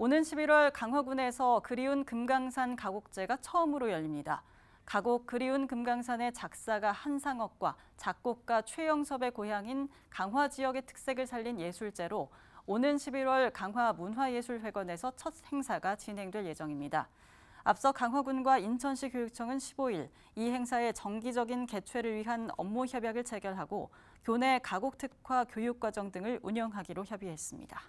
오는 11월 강화군에서 그리운 금강산 가곡제가 처음으로 열립니다. 가곡 그리운 금강산의 작사가 한상혁과 작곡가 최영섭의 고향인 강화 지역의 특색을 살린 예술제로 오는 11월 강화 문화예술회관에서 첫 행사가 진행될 예정입니다. 앞서 강화군과 인천시 교육청은 15일 이 행사의 정기적인 개최를 위한 업무 협약을 체결하고 교내 가곡특화 교육과정 등을 운영하기로 협의했습니다.